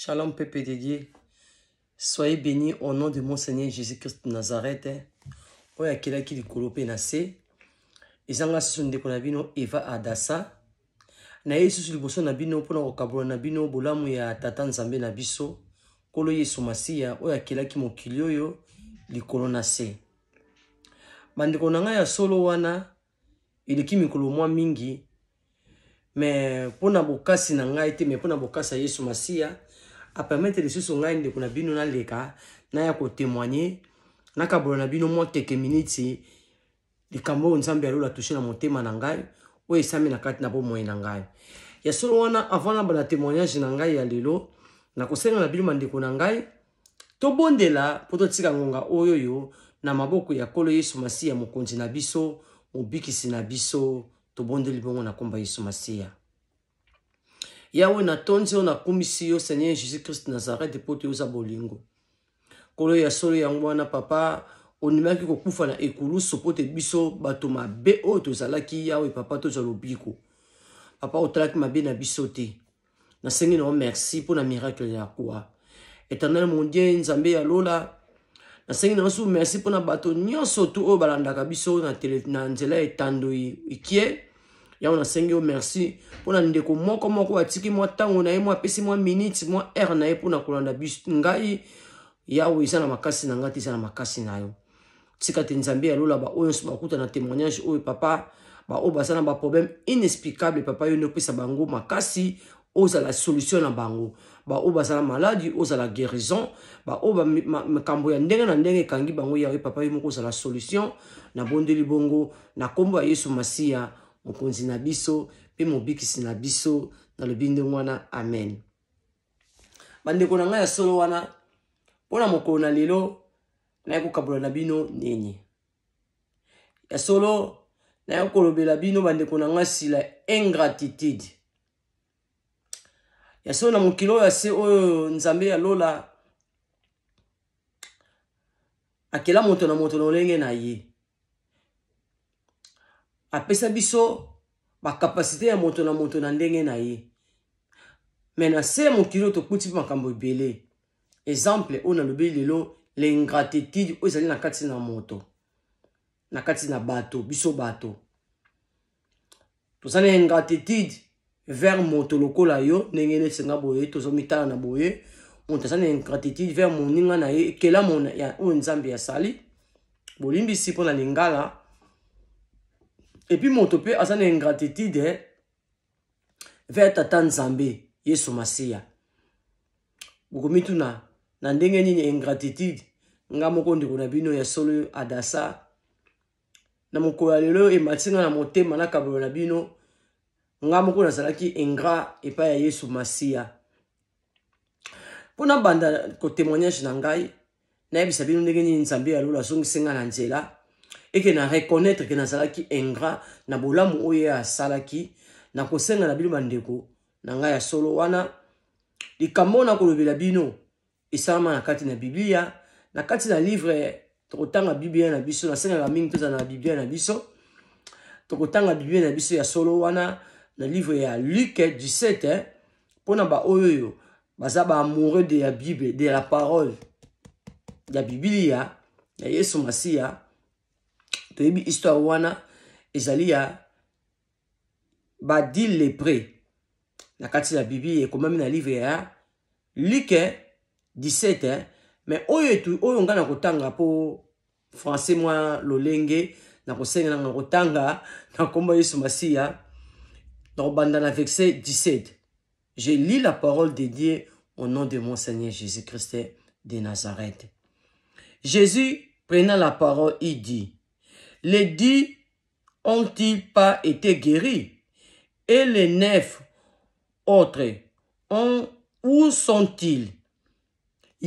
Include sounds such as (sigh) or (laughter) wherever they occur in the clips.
Shalom, peuple de Dieu. Soyez bénis au nom de mon Seigneur Jésus-Christ de Nazareth. oyo akelaki likolo mpe na se eza nga susu ndeko na bino eva adasa na ye lisusu liboso na bino mpona kokabola na bino bolamu ya tata nzambe na biso nkolo yesu masiya oyo akelaki mokili oyo likolo na se bandeko na ngai ya solo wana eleki mikolo mwa mingi me mpona bokasi na ngai te me mpona bokasi ya yesu masiya apermetre lisusu ngai ndeko na bino naleka naya kotemoigne nakabola na bino mwa teke miniti likambo oyo nzambe alola touche na motema na ngai oyo esami na kati na bomoi na ngai ya solo wana avant na bana témoignage na ngai ya lelo nakosenga na bino bandeko na ngai tobondela mpo totika ngonga oyo oyo na maboko ya kolo yesu masiya mokonzi na biso mobikisi na biso tobondeli bongo na nkomba yesu masiya yawe natondi oyo nakumisi yo seigneur jésus christ nazareth mpo te oza bolingo nkolo ya solo yango wana papa ondimaki kokufa na ekulusu mpo te biso bato mabe oyo tozalaki yawe papa tozwa lobiko papa otalaki mabe na biso te nasengi na yo merci mpo na miracle ya kwa eternel mon dieu nzambe ya lola nasengi na biso merci mpona bato nyonso tu oyo balandaka biso na nzela etando ekie yango nasengi yo merci mpona ndeko moko moko atiki mwa ntango na ye mwa apesi mwa minite mwa aire na ye mpona kolanda biso ngai yawe eza na makasi na ngai te eza na makasi na yo tika te nzambe alola baoyo nyonso bakuta na témoignage oyo papa baoyo baza na baproblème inexplicable papa yo nde opesa bango makasi ozala solution na bango baoyo baza na maladi ozala guérison baoyo makambo ya ndenge na ndenge ekangi bango yawe papa yo moko ozala solution nabondeli bongo na nkombo ya yesu masiya mokonzi na biso mpe mobikisi na biso nalobi ndenge wana amen bandeko na ngai ya solo wana mpo na mokolo na lelo naye kokabola na bino nini ya solo naye kolobela bino bandeko na ngai sila ingratitude ya solo na mokili oyo ya se oyo nzambe alola akela moto na moto na lolenge na ye apesa biso bakapasite ya moto na moto na ndenge na ye me na se ya mokili oyo tokuti makambo ebele exemple oyo nalobeli lelo lingratitude oyo ezali na kati na moto na kati na bato biso bato toza na ingratitude vers moto lokola yo ndenge nesenga boye tozomitala na boye moto aza na ingratitude vers moninga na ye ekelamo oyo nzambe asali bolimbisi mpona lingala epuis moto mpe aza na ingratitude vers tata nzambe yesu masiya bokomituna na ndenge nini ingratitude nga moko ndeko na bino ya solo adasa na mokolo ya lelo emati nga na motema na kabelo na bino nga moko nazalaki ingra epai ya yesu masiya mpona banda kotemoignage na ngai nayebisa bino ndenge nini nzambe ya lolo azongisi nga na nzela eke na reconnaître ke nazalaki ingrat na bolamu oyo ye asalaki na kosengana bino bandeko na ngai ya solo wana likambo na kolobela bino esalama na kati na biblia na kati na livre tokotanga biblia na biso nasengaka mingi tozala na biblia na biso tokotanga biblia na biso ya solo wana na livre ya luke 17 eh, mpona baoyoyo baza baamoureux de ya bible de la parole ya biblia ya yesu masiya toyebi histoire wana ezali ya bibi livre 17 hein. na kotanga français moi, lolenge na (laughs) na kotanga na je lis la parole de dieu au nom de mon seigneur jésus-christ de nazareth jésus prenant la parole il dit les dix ont-ils pas été guéris Et les neuf autres, ont, où sont-ils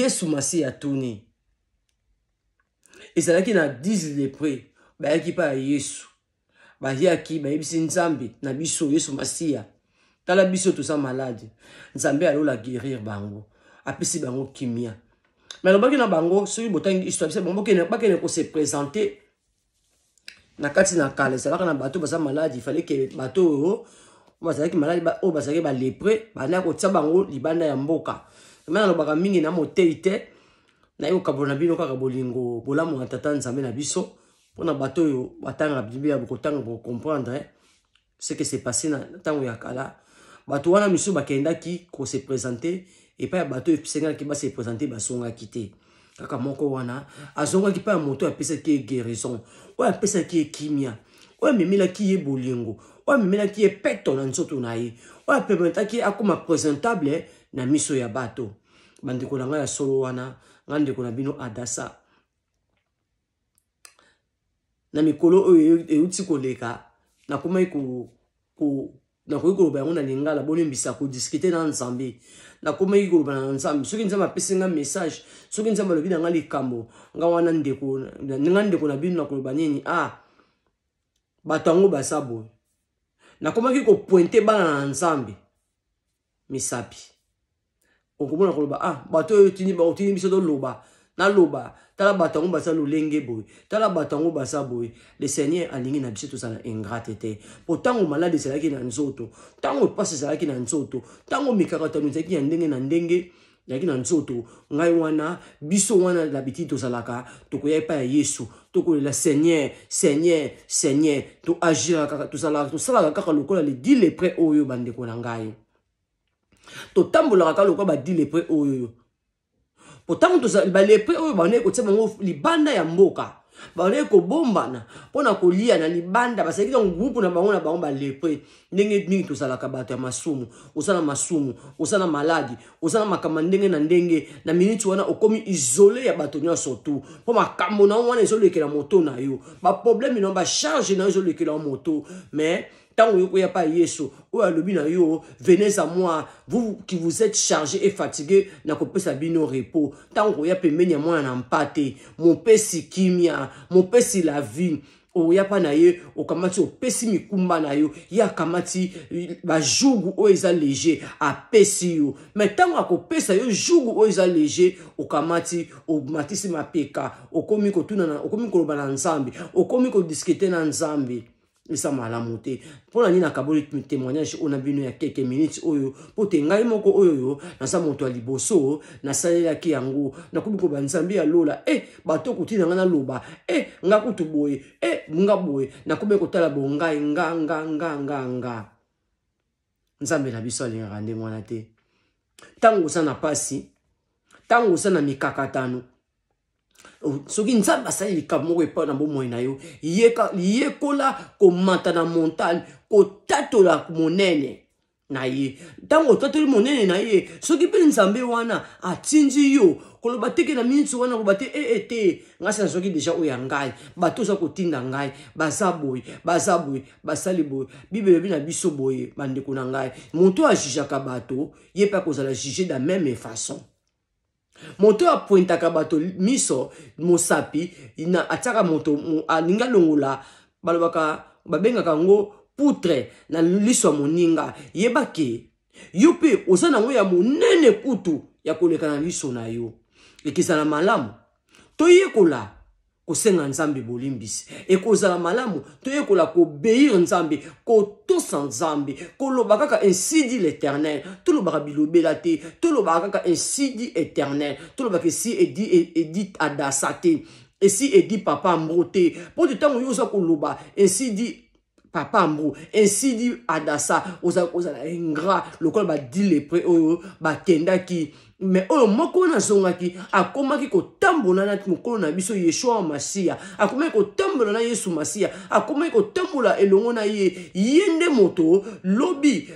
yesu masi atuni ezalaki na pas lepre bayaki mpa ya yesu bayaki ici nzambi na biso yesu masiya tala biso ça malade nzambi nzambe la guérir bango apesi bango kimia me alobaki na bango soki botangi histoire bisa bango bakende se présenter na kati na kala ezalaka na bato baza maladi ifale ke bato oyo bazalaki maladi oyo bazalaki balepre bandaya kotia bango libanda ya mboka ma nalobaka mingi na motei te nayekokabola na bino kaka bolingo bolamu ya tata nzambe na biso mpona bato oyo batanga biblia bokotanga bokocomprendre ce que c'est passé na ntango ya kala bato wana misusu bakendaki kose présente epai ya bato oyo esengaki base présente basongaki te kaka moko wana azongaki mpa ya moto oyo apesaki ye guérison oyo apesaki ye kimia oyo amemelaki ye bolingo oyo amemelaki ye peto na nzoto na ye oyo apermetaki akóma présentable na miso ya bato bandeko na ngai ya solo wana ngai ndeko na bino adasa na mikolo oyo euti koleka nakomaki nakoki koloba yango na lingala bolimbisa kodiskute na nzambe nakomaki koloba na nzambe soki nzambe apesi nga message soki nzambe alobi na nga likambo nga wana ndeko nga ndeko na bino na koloba nini a ah, bato yango baza boye nakomaki kopointe bana na nzambe misapi okomona koloba ah bato oyo otindi biso toloba naloba tala bato yango baza lolenge boye tala bato yango baza boye le seigneur alingi na biso tozala ingrate te mpo ntango maladi ezalaki na nzoto ntango epasi ezalaki na nzoto ntango mikakatano ezalaki ya ndenge na ndenge yaki na nzoto ngai wana biso wana labiti tozalaka tokoya epai ya yesu tokolela seigneur seigneur seigneur toagiraka tosalaka kaka lokola ledi lepre oyo bandeko na ngai totambolaka kaka lokola badi lepre oyo po ntango tozali balepe oyo baonaki kotia bango libanda ya mboka baonaki kobombana mpona kolia na libanda basalaki na ngurupu na bango na bango balepre ndenge mingi tozalaka bato ya masumu oza na masumu oza na maladi oza na makambo ndenge na ndenge na miniti wana okomi izole ya bato nyonso tu mpo makambo na yo wana ezolekela moto na yo baproblème na yo bacharge na yo ezolekela yo moto mais ntango oyo koya pa yesu oyo alobi na yo venez à moi vous qui vous êtes chargé et fatigué nakopesa bino repos ntango oya pembeni ya mwana na mpa te mopesi kimia mopesi la vie oya mpa na ye okamati opesi mikumba na yo ye akamati bajugu oyo eza léger apesi yo me ntango akopesa yo jugu oyo eza léger okamati omatisi mapeka okomi kotunana okomi koloba na nzambe okomi kodiskite na nzambe eza malamu te mpona nini nakaboli témoignage oyo na bino ya keke minute oyo mpo te ngai moko oyoyo naza moto ya liboso nasalelaki yango nakomi koba nzambe ya lola e bato kotina ngai naloba e nga kutu boye e nga boye nakomi kotala bongai nga nga nga nga nga nzambe na biso alingaka nde mwana te ntango oza na mpasi ntango oza na mikakatano soki nzambe asali likambo moko epai na bomoi na yo liyekola komata na montagne kotatola monene na ye ntango otatoli monene na ye soki mpe nzambe wana atindi yo koloba teke na miniti wana koloba te ee eh, eh, te ngasi nazwaki deja oyo ya ngai bato oza kotinda ngai baza boye baza boye basali boye bibele bi na biso boye bandeko na ngai moto ajujaka bato ye mpe akozala juge da meme façon moto oyo apuentaka bato miso mosapi na atiaka moto alingi alongola balobaka babengaka yango putre na liso ya moninga yeba ke yo mpe oza nango ya monene kutu ya koleka na liso na yo ekisa na malamu toyekola kosenga nzambe bolimbisi ekozala malamu toyekola kobeir nzambe kotosa nzambe koloba kaka ainsi dit l'éternel tolobaka bilobela te tolobaka kaka ainsi dit éternel tolobaka esi edi edit adasa te esi edi papa mbro te mpo te ntango yo oza koloba ainsi dit papa mbo ainsi dit adasa oza kozala ingrat lokola badi lepre oyo bakendaki me oyo moko wana azongaki akomaki kotambola na mokolo na biso yeshua masiya akomaki kotambola na yesu masiya akomaki kotambola elongo na ye ye nde moto lobi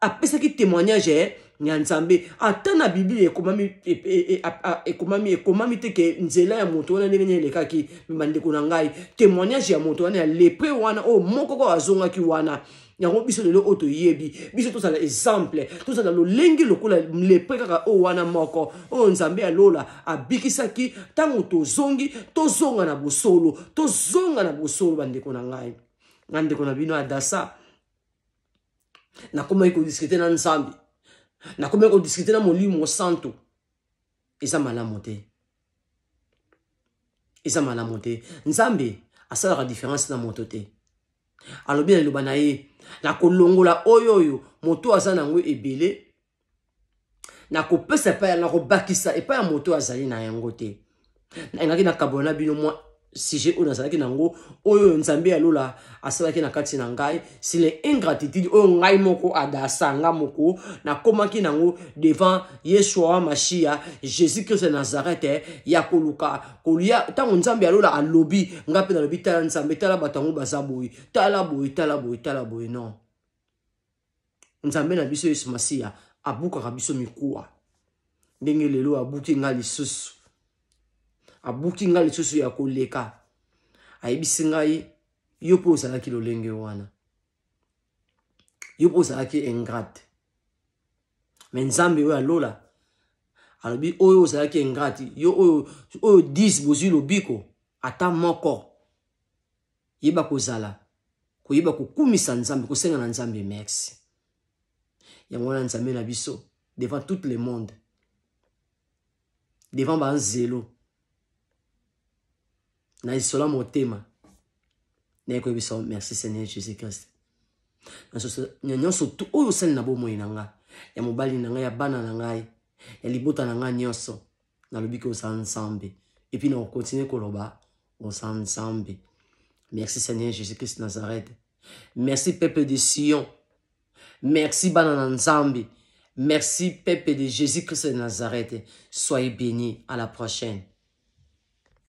apesaki témoignage eh. ya nzambe ata na biblia ekomami e, e, e, ekomami ekomami te ke nzela ya moto wana ndenge nini elekaki me bandeko na ngai témoignage ya moto wana ya lepre wana oyo moko kaka azongaki wana yango biso lelo oyo toyebi biso tozala exemple tozala lolenge lokola lepre kaka oyo wana moko oyo nzambe alola abikisaki ntango tozongi tozonga na bosolo tozonga na bosolo bandeko na ngai nga ndeko na bino adasa nakomaki kodiskute na nzambe nakomi kodiskute na molimo mosantu eza malamu te eza malamu te nzambe asalaka différence na moto te alobi na liloba na ye nakolongola oyo oyo moto aza na yango ebele nakopesa epai nakobakisa epai ya moto azali na yango te nangaki nakabola na bino mwa sujet oyo nazalaki nango oyo nzambe alola asalaki na kati na ngai sile ingratitude oyo ngai moko adasa nga moko nakomaki nango devant yeshua mashia jésus krist ya nazarete ya koluka kolia ntango nzambe alola alobi ngai mpe nalobi tala nzambe tala bato yango baza boye tala boye tala boye tala boye non nzambe na biso yesu masiya abukaka biso mikuwa ndenge lelo abuki ngai lisusu abuki ngai lisusu ya koleka ayebisi ngai yo mpo ozalaki lolenge wana yo mpo ozalaki ingrate me nzambe oyo alola alobi oyo ozalaki ingrate yo oyo 10 bozwi lobiko ata moko yeba kozala koyeba kokumisa nzambe kosenga na nzambe merci yango wana nzambe na biso devant tout le monde devant banzelo naisola motema biso merci seigneur jésus christ nyonso tu oyo osali na bomoi na ngai ya mobali na ya bana na ya libota na ngai nyonso nalobi et puis on continue ko kokontinue koloba oza merci seigneur jésus christ nazareth merci peuple de sion merci bana na merci peuple de jésus christ nazareth soyez bénis à la prochaine